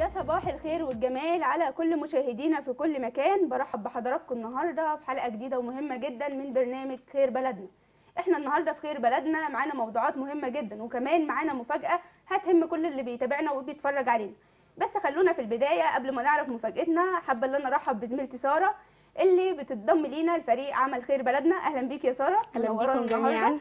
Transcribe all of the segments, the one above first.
يا صباح الخير والجمال على كل مشاهدينا في كل مكان برحب بحضراتكم النهارده في حلقه جديده ومهمه جدا من برنامج خير بلدنا احنا النهارده في خير بلدنا معانا موضوعات مهمه جدا وكمان معانا مفاجاه هتهم كل اللي بيتابعنا وبيتفرج علينا بس خلونا في البدايه قبل ما نعرف مفاجاتنا حابه ان انا ارحب بزميلتي ساره اللي بتتضم لينا لفريق عمل خير بلدنا اهلا بيك يا ساره اهلا بيكم جميعا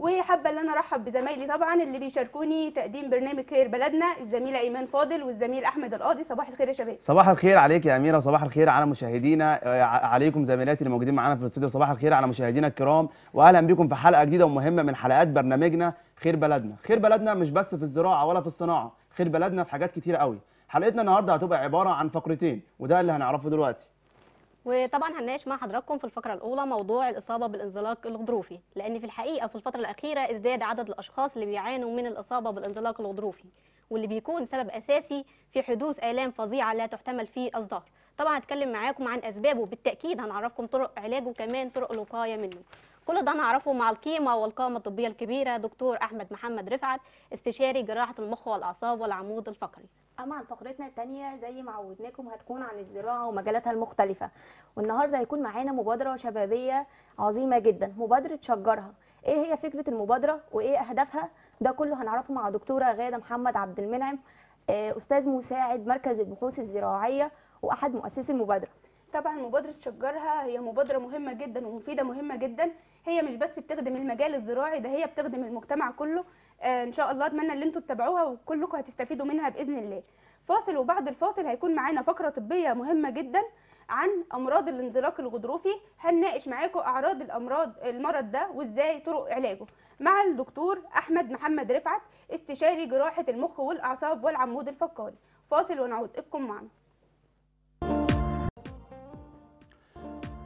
وحابه ان انا ارحب بزمايلي طبعا اللي بيشاركوني تقديم برنامج خير بلدنا الزميله ايمان فاضل والزميل احمد القاضي صباح الخير يا شباب صباح الخير عليك يا اميره صباح الخير على مشاهدينا آه، عليكم زميلاتي اللي موجودين معانا في الاستوديو صباح الخير على مشاهدينا الكرام واهلا بكم في حلقه جديده ومهمه من حلقات برنامجنا خير بلدنا خير بلدنا مش بس في الزراعه ولا في الصناعه خير بلدنا في حاجات كتيره قوي حلقتنا النهارده هتبقى عباره عن فقرتين وده اللي هنعرفه دلوقتي وطبعا هنناقش مع حضراتكم في الفقره الاولى موضوع الاصابه بالانزلاق الغضروفي لان في الحقيقه في الفتره الاخيره ازداد عدد الاشخاص اللي بيعانوا من الاصابه بالانزلاق الغضروفي واللي بيكون سبب اساسي في حدوث الام فظيعه لا تحتمل في الظهر طبعا هتكلم معاكم عن اسبابه بالتاكيد هنعرفكم طرق علاجه وكمان طرق الوقايه منه كل ده هنعرفه مع القيمه والقامه الطبيه الكبيره دكتور احمد محمد رفعت استشاري جراحه المخ والاعصاب والعمود الفقري اما عن فقرتنا الثانيه زي ما عودناكم هتكون عن الزراعه ومجالاتها المختلفه والنهارده هيكون معانا مبادره شبابيه عظيمه جدا مبادره شجرها ايه هي فكره المبادره وايه اهدافها ده كله هنعرفه مع دكتوره غاده محمد عبد المنعم آه، استاذ مساعد مركز البحوث الزراعيه واحد مؤسسي المبادره طبعا مبادره شجرها هي مبادره مهمه جدا ومفيده مهمه جدا هي مش بس بتخدم المجال الزراعي ده هي بتخدم المجتمع كله آه، ان شاء الله اتمنى ان انتم تتابعوها وكلكم هتستفيدوا منها باذن الله فاصل وبعد الفاصل هيكون معانا فقره طبيه مهمه جدا عن امراض الانزلاق الغضروفي هنناقش معاكم اعراض الامراض المرض ده وازاي طرق علاجه مع الدكتور احمد محمد رفعت استشاري جراحه المخ والاعصاب والعمود الفقري فاصل ونعود ابقوا معنا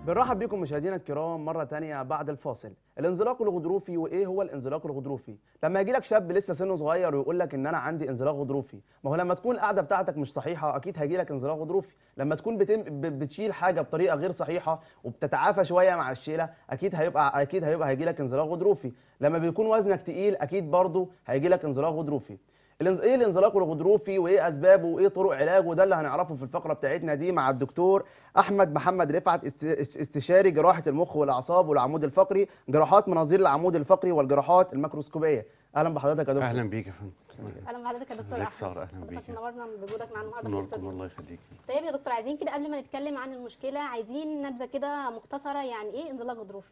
بنرحب بكم مشاهدينا الكرام مرة تانية بعد الفاصل الانزلاق الغضروفي وايه هو الانزلاق الغضروفي لما يجي لك شاب لسه سنه صغير ويقول لك ان انا عندي انزلاق غضروفي ما هو لما تكون القعده بتاعتك مش صحيحه اكيد هيجي لك انزلاق غضروفي لما تكون بتم بتشيل حاجه بطريقه غير صحيحه وبتتعافى شويه مع الشيله اكيد هيبقى اكيد هيبقى هيجي لك انزلاق غضروفي لما بيكون وزنك تقيل اكيد برضه هيجي لك انزلاق غضروفي ايه الانزلاق الغضروفي وايه اسبابه وايه طرق علاجه ده اللي هنعرفه في الفقره بتاعتنا دي مع الدكتور احمد محمد رفعت استشاري جراحه المخ والاعصاب والعمود الفقري جراحات مناظير العمود الفقري والجراحات الميكروسكوبيه اهلا بحضرتك يا دكتور اهلا بيك يا فندم اهلا بحضرتك يا دكتور احمد ساره اهلا بيك نورنا بوجودك معانا النهارده في الاستوديو الله يخليك طيب يا دكتور عايزين كده قبل ما نتكلم عن المشكله عايزين نبذه كده مختصره يعني ايه انزلاق غضروفي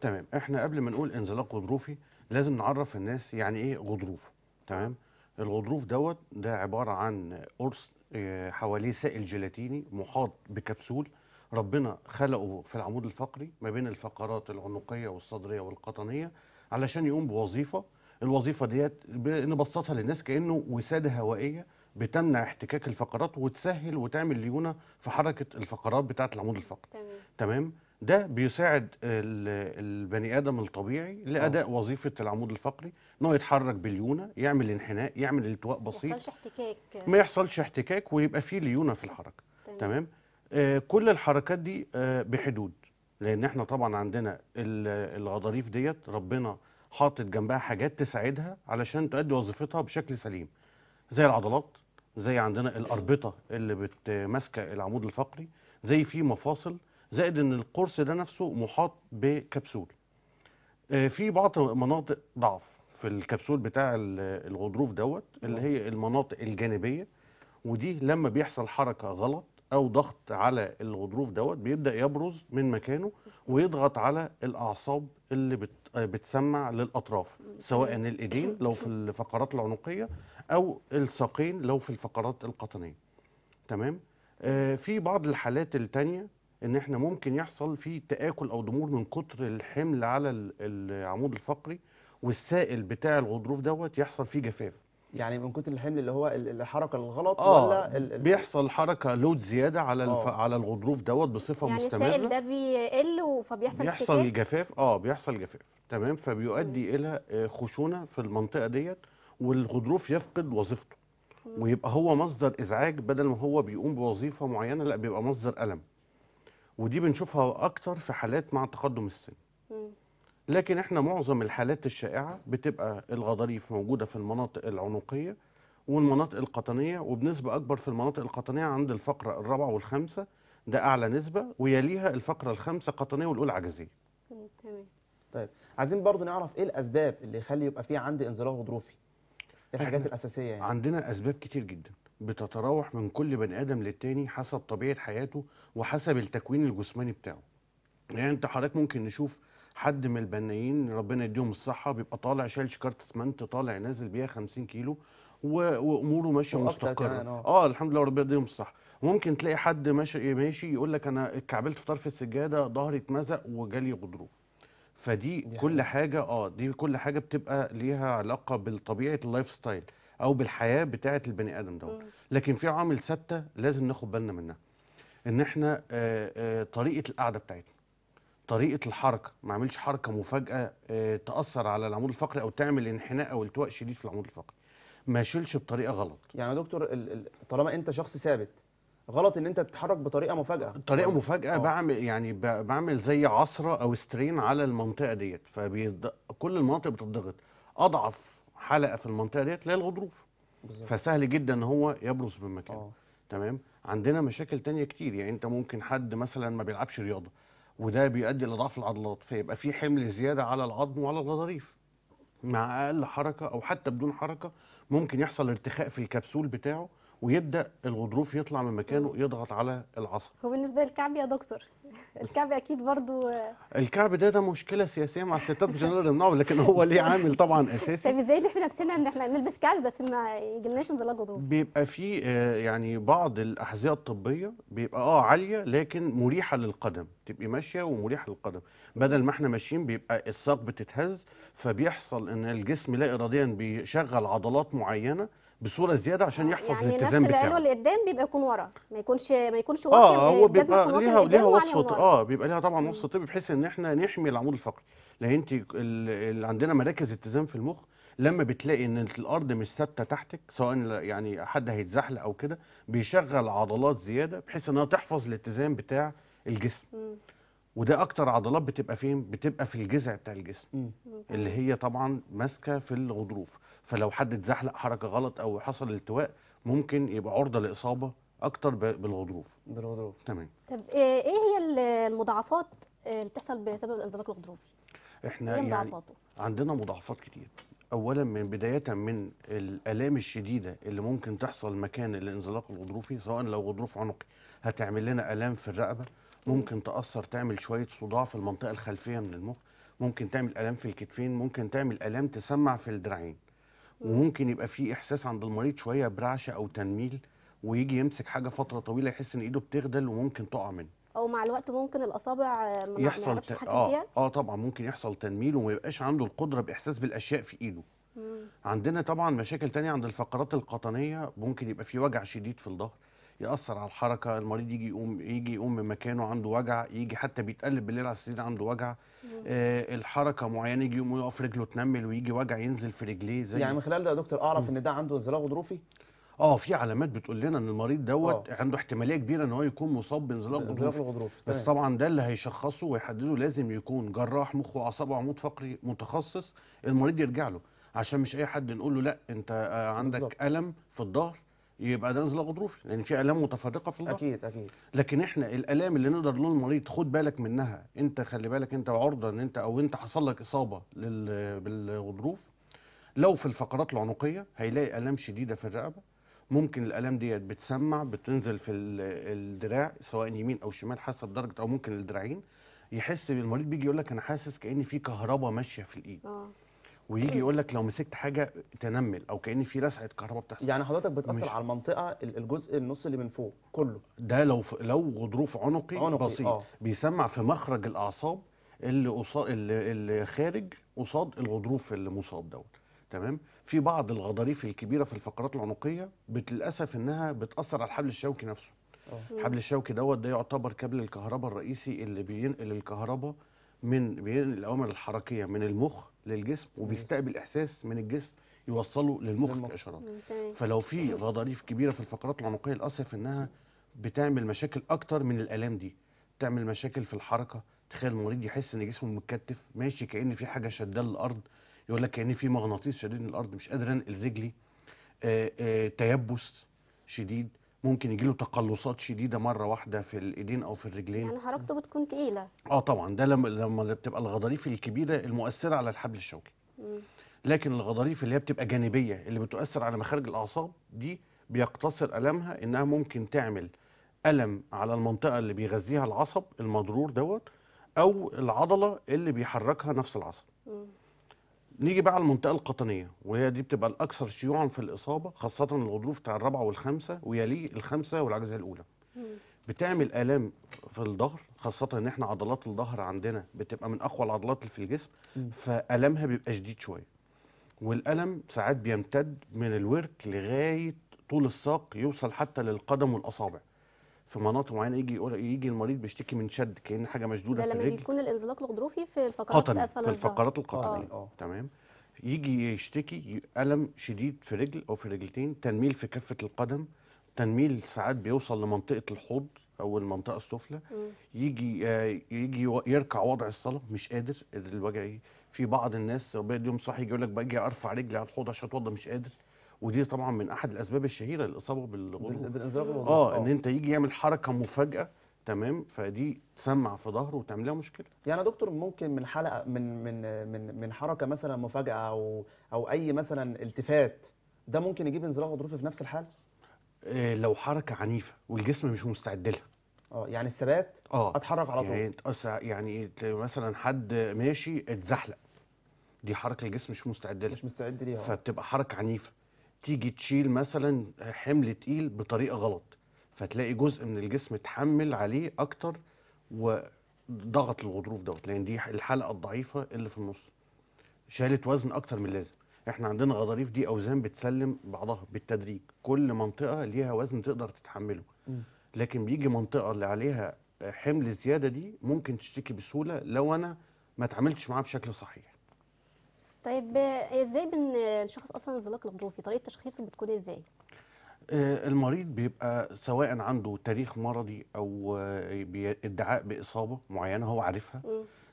تمام احنا قبل ما نقول انزلاق غضروفي لازم نعرف الناس يعني ايه غضروف تمام الغضروف دوت ده عباره عن قرص آه، حواليه سائل جيلاتيني محاط بكبسول ربنا خلقه في العمود الفقري ما بين الفقرات العنقيه والصدريه والقطنيه علشان يقوم بوظيفه الوظيفه ديت نبسطها للناس كانه وساده هوائيه بتمنع احتكاك الفقرات وتسهل وتعمل ليونه في حركه الفقرات بتاعه العمود الفقري تمام, تمام؟ ده بيساعد البني ادم الطبيعي لاداء أوه. وظيفه العمود الفقري ان هو يتحرك باليونه يعمل انحناء يعمل التواء بسيط ما يحصلش احتكاك ما يحصلش احتكاك ويبقى في ليونه في الحركه تمام, تمام؟ آه كل الحركات دي آه بحدود لان احنا طبعا عندنا الغضاريف ديت ربنا حاطط جنبها حاجات تساعدها علشان تؤدي وظيفتها بشكل سليم زي العضلات زي عندنا الاربطه اللي بتمسك العمود الفقري زي في مفاصل زائد ان القرص ده نفسه محاط بكبسول آه، في بعض مناطق ضعف في الكبسول بتاع الغضروف دوت اللي نعم. هي المناطق الجانبيه ودي لما بيحصل حركه غلط او ضغط على الغضروف دوت بيبدا يبرز من مكانه ويضغط على الاعصاب اللي بتسمع للاطراف سواء الايدين لو في الفقرات العنقيه او الساقين لو في الفقرات القطنيه تمام آه في بعض الحالات الثانيه ان احنا ممكن يحصل في تاكل او ضمور من كتر الحمل على العمود الفقري والسائل بتاع الغضروف دوت يحصل فيه جفاف يعني من كتر الحمل اللي هو الحركه الغلط آه ولا الـ بيحصل حركه لود زياده على آه على الغضروف دوت بصفه يعني مستمره يعني السائل ده بيقل فبيحصل بيحصل جفاف اه بيحصل جفاف تمام فبيؤدي مم. الى آه، خشونه في المنطقه ديت والغضروف يفقد وظيفته ويبقى هو مصدر ازعاج بدل ما هو بيقوم بوظيفه معينه لا بيبقى مصدر الم ودي بنشوفها اكتر في حالات مع تقدم السن لكن احنا معظم الحالات الشائعه بتبقى الغضاريف موجوده في المناطق العنقيه والمناطق القطنيه وبنسبه اكبر في المناطق القطنيه عند الفقره الرابعه والخامسه ده اعلى نسبه ويليها الفقره الخامسه قطنيه والاولى عجزيه تمام طيب عايزين برضو نعرف ايه الاسباب اللي يخلي يبقى في عندي انزلاق غضروفي الحاجات الاساسيه يعني عندنا اسباب كتير جدا بتتراوح من كل بني ادم للتاني حسب طبيعه حياته وحسب التكوين الجسماني بتاعه يعني انت حضرتك ممكن نشوف حد من البنايين ربنا يديهم الصحه بيبقى طالع شايل شكاره اسمنت طالع نازل بيها 50 كيلو واموره ماشيه مستقره يعني، اه. اه الحمد لله ربنا يديهم الصحه ممكن تلاقي حد ماشي ماشي يقول لك انا اتكعبلت في طرف السجاده ظهري اتمزق وجالي غضروف فدي كل حاجه اه دي كل حاجه بتبقى ليها علاقه بطبيعه اللايف ستايل او بالحياه بتاعه البني ادم دوت لكن في عوامل ثابته لازم ناخد بالنا منها ان احنا آه، آه، طريقه القعده بتاعتنا طريقه الحركه ما اعملش حركه مفاجاه آه، تاثر على العمود الفقري او تعمل انحناء او التواء شديد في العمود الفقري ما شيلش بطريقه غلط يعني يا دكتور طالما انت شخص ثابت غلط ان انت تتحرك بطريقه مفاجاه طريقه مفاجاه أوه. بعمل يعني بعمل زي عصره او سترين على المنطقه ديت فكل المناطق بتضغط اضعف حلقه في المنطقه ديت اللي هي الغضروف بالزبط. فسهل جدا ان هو يبرز من مكانه أوه. تمام عندنا مشاكل تانية كتير يعني انت ممكن حد مثلا ما بيلعبش رياضه وده بيؤدي لضعف العضلات فيبقى في حمل زياده على العظم وعلى الغضاريف مع اقل حركه او حتى بدون حركه ممكن يحصل ارتخاء في الكبسول بتاعه ويبدا الغضروف يطلع من مكانه يضغط على العصب هو بالنسبه للكعب يا دكتور الكعب اكيد برضو الكعب ده ده مشكله سياسيه مع الستات مش هنقدر نمنعه لكن هو ليه عامل طبعا اساسي طب ازاي نحمي نفسنا ان احنا نلبس كعب بس ما يجيلناش انزلاق غضروف بيبقى في آه، يعني بعض الاحذيه الطبيه بيبقى اه عاليه لكن مريحه للقدم تبقي ماشيه ومريحه للقدم بدل ما احنا ماشيين بيبقى الساق بتتهز فبيحصل ان الجسم لا اراديا بيشغل عضلات معينه بصوره زياده عشان آه، يحفظ يعني الالتزام بتاعه يعني الناس اللي قدام بيبقى يكون ورا ما يكونش ما يكونش واقع اه هو بيبقى ليها ليها وصف اه بيبقى ليها طبعا وصف طبي بحيث ان احنا نحمي العمود الفقري لان انت اللي عندنا مراكز التزام في المخ لما بتلاقي ان الارض مش ثابته تحتك سواء يعني حد هيتزحلق او كده بيشغل عضلات زياده بحيث انها تحفظ الاتزان بتاع الجسم مم. وده اكتر عضلات بتبقى فين بتبقى في الجذع بتاع الجسم مم. اللي هي طبعا ماسكه في الغضروف فلو حد اتزحلق حركه غلط او حصل التواء ممكن يبقى عرضه لاصابه اكتر بالغضروف بالغضروف تمام طب آه، ايه هي المضاعفات آه، اللي بتحصل بسبب الانزلاق الغضروفي احنا إيه يعني عندنا مضاعفات كتير اولا من بدايه من الالام الشديده اللي ممكن تحصل مكان الانزلاق الغضروفي سواء لو غضروف عنقي هتعمل لنا الام في الرقبه ممكن تاثر تعمل شويه صداع في المنطقه الخلفيه من المخ ممكن تعمل الام في الكتفين ممكن تعمل الام تسمع في الدراعين وممكن يبقى في احساس عند المريض شويه برعشه او تنميل ويجي يمسك حاجه فتره طويله يحس ان ايده بتخدل وممكن تقع منه او مع الوقت ممكن الاصابع ما يحصل ت... اه اه طبعا ممكن يحصل تنميل وما يبقاش عنده القدره باحساس بالاشياء في ايده مم. عندنا طبعا مشاكل تانية عند الفقرات القطنيه ممكن يبقى في وجع شديد في الظهر ياثر على الحركه المريض يجي يقوم يجي يقوم من مكانه عنده وجع يجي حتى بيتقلب بالليل على السرير عنده وجع آه الحركه معينه يجي يقوم يقف رجله تنمل ويجي وجع ينزل في رجليه زي يعني من خلال ده يا دكتور اعرف ان ده عنده انزلاق غضروفي اه في علامات بتقول لنا ان المريض دوت آه. عنده احتماليه كبيره ان هو يكون مصاب بانزلاق غضروفي بس طبعا ده اللي هيشخصه ويحدده لازم يكون جراح مخ واعصاب وعمود فقري متخصص المريض يرجع له عشان مش اي حد نقول له لا انت آه، عندك بالزبط. الم في الظهر يبقى ده نزله غضروفي لان يعني في الام متفرقه في البطن اكيد اكيد لكن احنا الالام اللي نقدر نقول المريض خد بالك منها انت خلي بالك انت عرضه ان انت او انت حصل لك اصابه بالغضروف لو في الفقرات العنقيه هيلاقي الام شديده في الرقبه ممكن الالام ديت بتسمع بتنزل في الدراع سواء يمين او شمال حسب درجه او ممكن الدراعين يحس المريض بيجي يقول لك انا حاسس كان في كهرباء ماشيه في الايد أوه. ويجي يقول لك لو مسكت حاجه تنمل او كان في لسعه كهرباء بتحصل يعني حضرتك بتاثر على المنطقه الجزء النص اللي من فوق كله ده لو ف... لو غضروف عنقي, عنقي بسيط آه. بيسمع في مخرج الاعصاب اللي قصاد اللي خارج قصاد الغضروف المصاب دوت تمام في بعض الغضاريف الكبيره في الفقرات العنقيه للاسف انها بتاثر على الحبل الشوكي نفسه آه. الحبل الشوكي دوت ده يعتبر كابل الكهرباء الرئيسي اللي بينقل الكهرباء من بينقل الاوامر الحركيه من المخ للجسم وبيستقبل احساس من الجسم يوصله للمخ كاشارات فلو في غضاريف كبيره في الفقرات العنقيه للاسف انها بتعمل مشاكل اكتر من الالام دي تعمل مشاكل في الحركه تخيل المريض يحس ان جسمه متكتف ماشي كان في حاجه شداه للارض يقول لك كان في مغناطيس شادين الارض مش قادر انقل رجلي آآ آه، آآ آه، تيبس شديد ممكن يجي له تقلصات شديده مره واحده في الايدين او في الرجلين يعني حركته بتكون تقيله اه طبعا ده لما لما بتبقى الغضاريف الكبيره المؤثره على الحبل الشوكي لكن الغضاريف اللي هي بتبقى جانبيه اللي بتؤثر على مخارج الاعصاب دي بيقتصر المها انها ممكن تعمل الم على المنطقه اللي بيغذيها العصب المضرور دوت او العضله اللي بيحركها نفس العصب مم. نيجي بقى على المنطقه القطنيه وهي دي بتبقى الاكثر شيوعا في الاصابه خاصه الغضروف بتاع الرابعه والخامسه ويليه الخامسه والعجزه الاولى بتعمل الام في الظهر خاصه ان احنا عضلات الظهر عندنا بتبقى من اقوى العضلات اللي في الجسم فالمها بيبقى شديد شويه والالم ساعات بيمتد من الورك لغايه طول الساق يوصل حتى للقدم والاصابع في مناطق معينه يجي يقول يجي المريض بيشتكي من شد كان حاجه مشدوده في الرجل لما بيكون الانزلاق الغضروفي في الفقرات قطني في الفقرات القطنيه آه. اه تمام يجي يشتكي الم شديد في رجل او في رجلتين تنميل في كفه القدم تنميل ساعات بيوصل لمنطقه الحوض او المنطقه السفلى يجي آه، يجي يركع وضع الصلاه مش قادر الوجع إيه؟ في بعض الناس يوم صاحي يجي يقول لك باجي ارفع رجلي على الحوض عشان اتوضى مش قادر ودي طبعا من احد الاسباب الشهيره للاصابه بالغضروف بالانزلاق اه ان آه. انت يجي يعمل حركه مفاجاه تمام فدي تسمع في ظهره وتعمل لها مشكله يعني يا دكتور ممكن من حلقه من من من من حركه مثلا مفاجاه او او اي مثلا التفات ده ممكن يجيب انزلاق غضروفي في نفس الحاله إيه لو حركه عنيفه والجسم مش مستعد لها اه يعني الثبات آه. اتحرك على طول يعني يعني مثلا حد ماشي اتزحلق دي حركه الجسم مش مستعد لها مش مستعد ليها فبتبقى حركه عنيفه تيجي تشيل مثلا حمل تقيل بطريقه غلط فتلاقي جزء من الجسم اتحمل عليه اكتر وضغط الغضروف دوت لان دي الحلقه الضعيفه اللي في النص شالت وزن اكتر من اللازم احنا عندنا غضاريف دي اوزان بتسلم بعضها بالتدريج كل منطقه ليها وزن تقدر تتحمله لكن بيجي منطقه اللي عليها حمل زياده دي ممكن تشتكي بسهوله لو انا ما اتعاملتش معاها بشكل صحيح طيب ازاي بنشخص اصلا الزلاق الغضروفي طريقه تشخيصه بتكون ازاي آه، المريض بيبقى سواء عنده تاريخ مرضي او آه، ادعاء باصابه معينه هو عارفها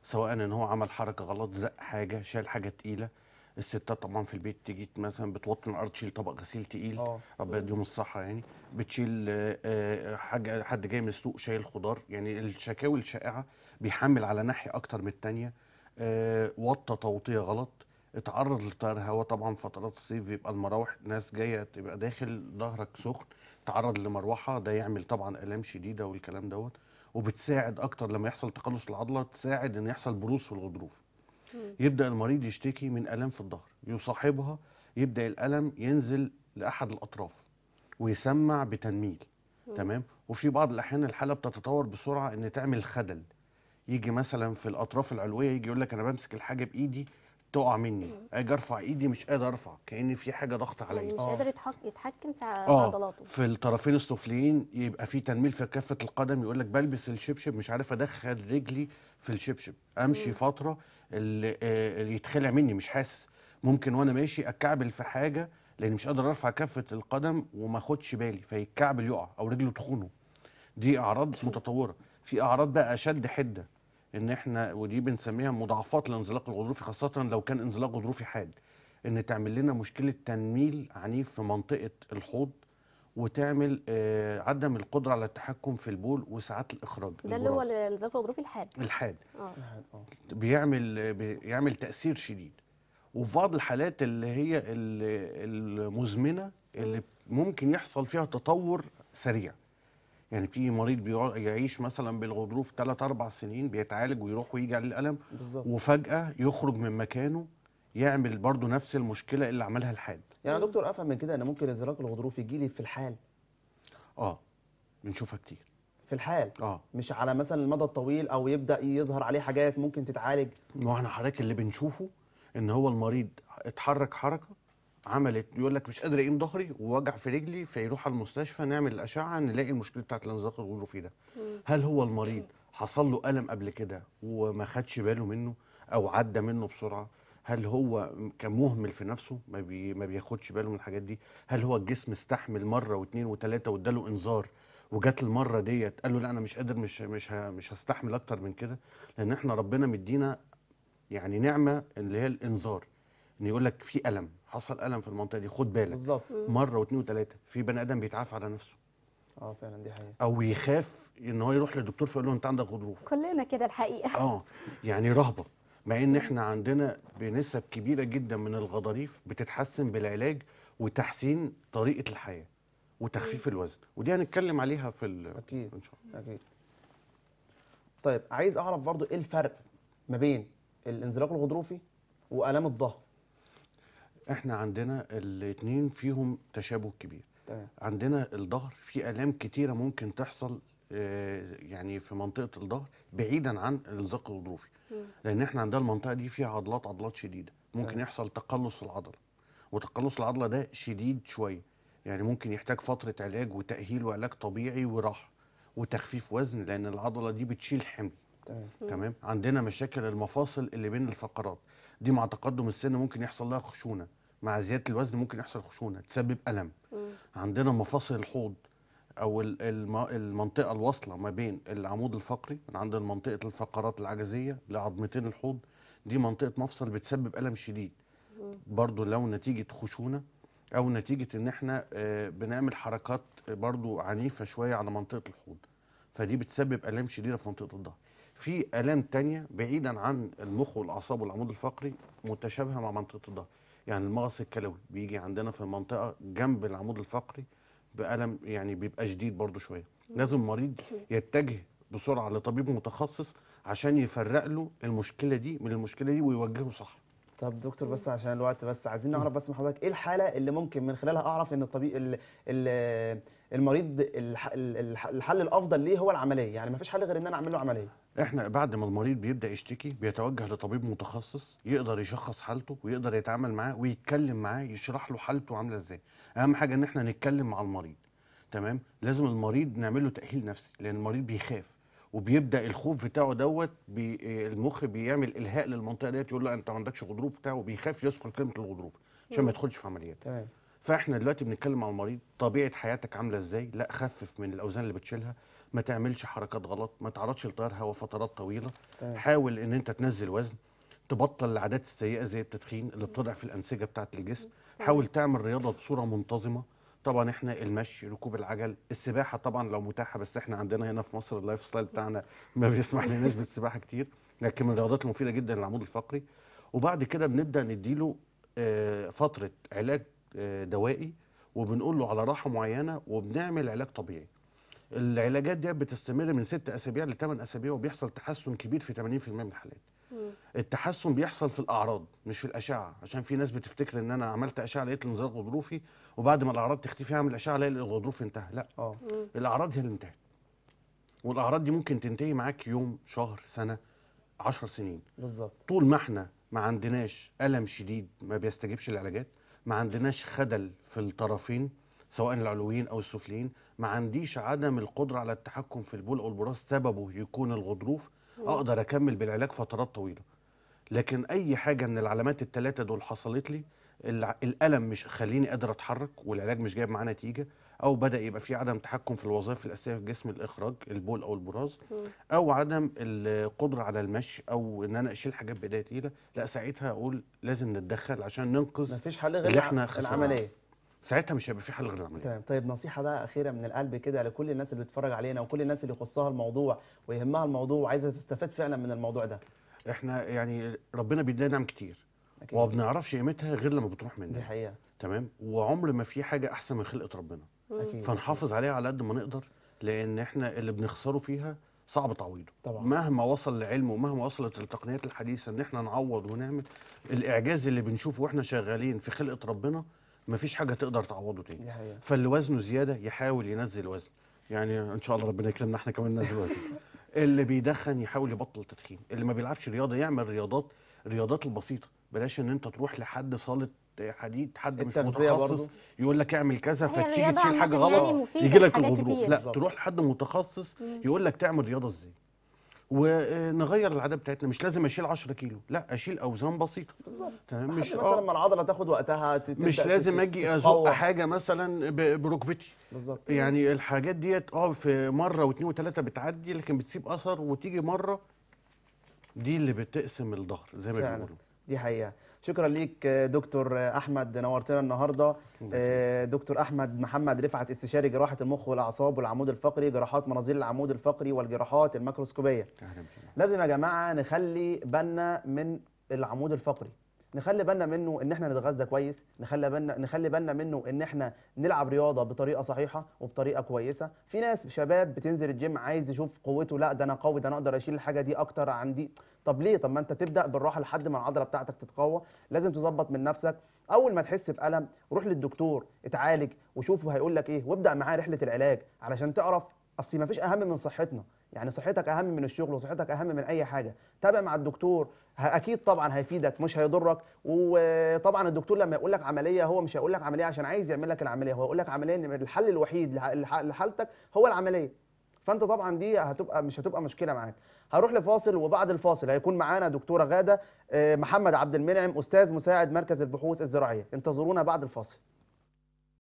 سواء ان هو عمل حركه غلط زق حاجه شال حاجه تقيله الستات طبعا في البيت تيجي مثلا بتوطن الارض تشيل طبق غسيل تقيل آه. ربنا يديهم الصحه يعني بتشيل حاجه حد جاي من السوق شايل خضار يعني الشكاوي الشائعه بيحمل على ناحيه اكتر من الثانيه وطى توطيه غلط اتعرض لتيار هواء طبعا فترات الصيف بيبقى المراوح ناس جايه تبقى داخل ظهرك سخن تعرض لمروحه ده يعمل طبعا الام شديده والكلام دوت وبتساعد اكتر لما يحصل تقلص العضله تساعد ان يحصل بروز في الغضروف يبدا المريض يشتكي من الام في الظهر يصاحبها يبدا الالم ينزل لاحد الاطراف ويسمع بتنميل تمام وفي بعض الاحيان الحاله بتتطور بسرعه ان تعمل خدل يجي مثلا في الاطراف العلويه يجي يقول لك انا بمسك الحاجه بايدي تقع مني اجي ارفع ايدي مش قادر ارفع كان في حاجه ضغط عليا يعني مش آه. قادر يتحكم في آه. عضلاته في الطرفين السفليين يبقى في تنميل في كفه القدم يقول لك بلبس الشبشب مش عارف ادخل رجلي في الشبشب امشي مم. فتره اللي, آه، اللي يتخلع مني مش حاسس ممكن وانا ماشي اتكعبل في حاجه لان مش قادر ارفع كفه القدم وما اخدش بالي فيتكعبل يقع او رجله تخونه دي اعراض متطوره في اعراض بقى اشد حده ان احنا ودي بنسميها مضاعفات الانزلاق الغضروفي خاصه لو كان انزلاق غضروفي حاد ان تعمل لنا مشكله تنميل عنيف في منطقه الحوض وتعمل آه عدم القدره على التحكم في البول وساعات الاخراج ده اللي هو الانزلاق الغضروفي الحاد الحاد اه بيعمل بيعمل تاثير شديد وفي بعض الحالات اللي هي المزمنه اللي ممكن يحصل فيها تطور سريع يعني في مريض بيعيش مثلا بالغضروف 3 4 سنين بيتعالج ويروح ويجي عليه الالم بالزبط. وفجاه يخرج من مكانه يعمل برضه نفس المشكله اللي عملها الحاد يعني يا دكتور افهم من كده ان ممكن الازراق الغضروف يجي لي في الحال اه بنشوفها كتير في الحال اه مش على مثلا المدى الطويل او يبدا يظهر عليه حاجات ممكن تتعالج ما احنا حضرتك اللي بنشوفه ان هو المريض اتحرك حركه عملت يقول لك مش قادر اقيم ظهري ووجع في رجلي فيروح على المستشفى نعمل الاشعه نلاقي المشكله بتاعت الانزلاق الغضروفي ده هل هو المريض حصل له الم قبل كده وما خدش باله منه او عدى منه بسرعه هل هو كان مهمل في نفسه ما, بي ما بياخدش باله من الحاجات دي هل هو الجسم استحمل مره واثنين وثلاثه واداله انذار وجات المره ديت قال له لا انا مش قادر مش مش مش هستحمل اكتر من كده لان احنا ربنا مدينا يعني نعمه اللي هي الانذار ان يقول لك في الم حصل الم في المنطقه دي خد بالك بالظبط مره واثنين وثلاثه في بني ادم بيتعافى على نفسه اه فعلا دي حقيقه او يخاف ان هو يروح للدكتور فيقول له انت عندك غضروف كلنا كده الحقيقه اه يعني رهبه مع ان احنا عندنا بنسب كبيره جدا من الغضاريف بتتحسن بالعلاج وتحسين طريقه الحياه وتخفيف الوزن ودي هنتكلم عليها في ال... اكيد ان شاء الله اكيد طيب عايز اعرف برضو ايه الفرق ما بين الانزلاق الغضروفي والام الظهر احنا عندنا الاثنين فيهم تشابه كبير تمام. عندنا الظهر في الام كتيره ممكن تحصل آه، يعني في منطقه الظهر بعيدا عن الزق الغضروفي لان احنا عندنا المنطقه دي فيها عضلات عضلات شديده ممكن طيب. يحصل تقلص العضله وتقلص العضله ده شديد شويه يعني ممكن يحتاج فتره علاج وتاهيل وعلاج طبيعي وراحه وتخفيف وزن لان العضله دي بتشيل حمل تمام. تمام عندنا مشاكل المفاصل اللي بين الفقرات دي مع تقدم السن ممكن يحصل لها خشونه مع زياده الوزن ممكن يحصل خشونه تسبب الم مم. عندنا مفاصل الحوض او المنطقه الواصله ما بين العمود الفقري من عندنا منطقه الفقرات العجزيه لعظمتين الحوض دي منطقه مفصل بتسبب الم شديد برضو لو نتيجه خشونه او نتيجه ان احنا آه، بنعمل حركات برضو عنيفه شويه على منطقه الحوض فدي بتسبب الام شديده في منطقه الظهر في الام تانية بعيدا عن المخ والاعصاب والعمود الفقري متشابهه مع منطقه الظهر يعني المغص الكلوي بيجي عندنا في المنطقه جنب العمود الفقري بالم يعني بيبقى شديد برضو شويه لازم المريض يتجه بسرعه لطبيب متخصص عشان يفرق له المشكله دي من المشكله دي ويوجهه صح طب دكتور بس عشان الوقت بس عايزين نعرف بس من حضرتك ايه الحاله اللي ممكن من خلالها اعرف ان الطبيب المريض الحل الافضل ليه هو العمليه يعني ما فيش حل غير ان انا اعمل له عمليه احنا بعد ما المريض بيبدا يشتكي بيتوجه لطبيب متخصص يقدر يشخص حالته ويقدر يتعامل معاه ويتكلم معاه يشرح له حالته عامله ازاي اهم حاجه ان احنا نتكلم مع المريض تمام لازم المريض نعمل له تاهيل نفسي لان المريض بيخاف وبيبدا الخوف بتاعه دوت بي المخ بيعمل الهاء للمنطقه ديت يقول له انت ما عندكش غضروف بتاعه وبيخاف يذكر كلمه الغضروف عشان ما يدخلش في عمليات تمام فاحنا دلوقتي بنتكلم على المريض طبيعه حياتك عامله ازاي لا خفف من الاوزان اللي بتشيلها ما تعملش حركات غلط ما تعرضش لتيار هواء فترات طويله طيب. حاول ان انت تنزل وزن تبطل العادات السيئه زي التدخين اللي بتضعف الانسجه بتاعه الجسم حاول تعمل رياضه بصوره منتظمه طبعا احنا المشي ركوب العجل السباحه طبعا لو متاحه بس احنا عندنا هنا في مصر اللايف ستايل بتاعنا ما بيسمح لناش بالسباحه كتير لكن من الرياضات المفيده جدا للعمود الفقري وبعد كده بنبدا نديله آه، فتره علاج آه، دوائي وبنقول له على راحه معينه وبنعمل علاج طبيعي العلاجات دي بتستمر من 6 اسابيع ل 8 اسابيع وبيحصل تحسن كبير في 80% من الحالات التحسن بيحصل في الاعراض مش في الاشعه عشان في ناس بتفتكر ان انا عملت اشعه لقيت الانزلاق غضروفي وبعد ما الاعراض تختفي اعمل اشعه الاقي الغضروف انتهى لا اه الاعراض هي اللي انتهت والاعراض دي ممكن تنتهي معاك يوم شهر سنه 10 سنين بالظبط طول ما احنا ما عندناش الم شديد ما بيستجيبش للعلاجات ما عندناش خدل في الطرفين سواء العلويين او السفليين ما عنديش عدم القدره على التحكم في البول او البراز سببه يكون الغضروف اقدر اكمل بالعلاج فترات طويله لكن اي حاجه من العلامات الثلاثه دول حصلت لي الالم مش خليني قادر اتحرك والعلاج مش جايب معاه نتيجه او بدا يبقى في عدم تحكم في الوظائف الاساسيه في الجسم الاخراج البول او البراز او عدم القدره على المشي او ان انا اشيل حاجات بدايه تقيله لا ساعتها اقول لازم نتدخل عشان ننقذ مفيش حل غير اللي احنا العمليه ساعتها مش هيبقى في حل غير العمليه تمام طيب،, طيب نصيحه بقى اخيره من القلب كده لكل الناس اللي بتتفرج علينا وكل الناس اللي يخصها الموضوع ويهمها الموضوع وعايزه تستفاد فعلا من الموضوع ده احنا يعني ربنا بيدينا نعم كتير وما بنعرفش قيمتها غير لما بتروح مننا دي حقيقه تمام وعمر ما في حاجه احسن من خلقه ربنا أكيد. فنحافظ عليها على قد ما نقدر لان احنا اللي بنخسره فيها صعب تعويضه طبعا. مهما وصل لعلم ومهما وصلت التقنيات الحديثه ان احنا نعوض ونعمل الاعجاز اللي بنشوفه واحنا شغالين في خلقه ربنا مفيش حاجه تقدر تعوضه تاني دي حقيقة. فاللي وزنه زياده يحاول ينزل وزن يعني ان شاء الله ربنا يكرمنا احنا كمان ننزل وزن اللي بيدخن يحاول يبطل تدخين اللي ما بيلعبش رياضه يعمل رياضات الرياضات البسيطه بلاش ان انت تروح لحد صاله حديد حد مش متخصص يقول لك اعمل كذا فتيجي تشيل حاجه يعني غلط يجي لك الغضروف لا تروح لحد متخصص يقول لك تعمل رياضه ازاي ونغير العاده بتاعتنا مش لازم اشيل 10 كيلو لا اشيل اوزان بسيطه بالظبط تمام مش مثلا آه. ما العضله تاخد وقتها مش لازم اجي ازق حاجه مثلا بركبتي بالظبط يعني الحاجات ديت اه في مره واثنين وثلاثه بتعدي لكن بتسيب اثر وتيجي مره دي اللي بتقسم الظهر زي ما بيقولوا دي حقيقه شكرا ليك آه، دكتور آه، احمد نورتنا النهارده آه، دكتور احمد محمد رفعت استشاري جراحه المخ والاعصاب والعمود الفقري جراحات مناظير العمود الفقري والجراحات الميكروسكوبيه لازم يا جماعه نخلي بالنا من العمود الفقري نخلي بالنا منه ان احنا نتغذى كويس نخلي بالنا نخلي بالنا منه ان احنا نلعب رياضه بطريقه صحيحه وبطريقه كويسه في ناس شباب بتنزل الجيم عايز يشوف قوته لا ده انا قوي ده انا اقدر اشيل الحاجه دي اكتر عندي طب ليه طب ما انت تبدا بالراحه لحد ما العضله بتاعتك تتقوى لازم تظبط من نفسك اول ما تحس بألم روح للدكتور اتعالج وشوفه هيقول لك ايه وابدا معاه رحله العلاج علشان تعرف اصل ما فيش اهم من صحتنا يعني صحتك اهم من الشغل وصحتك اهم من اي حاجه تابع مع الدكتور اكيد طبعا هيفيدك مش هيضرك وطبعا الدكتور لما يقول لك عمليه هو مش هيقول لك عمليه عشان عايز يعمل لك العمليه هو يقول لك عمليه ان الحل الوحيد لحالتك هو العمليه فانت طبعا دي هتبقى مش هتبقى مشكله معاك هروح لفاصل وبعد الفاصل هيكون معانا دكتوره غاده آه، محمد عبد المنعم استاذ مساعد مركز البحوث الزراعيه انتظرونا بعد الفاصل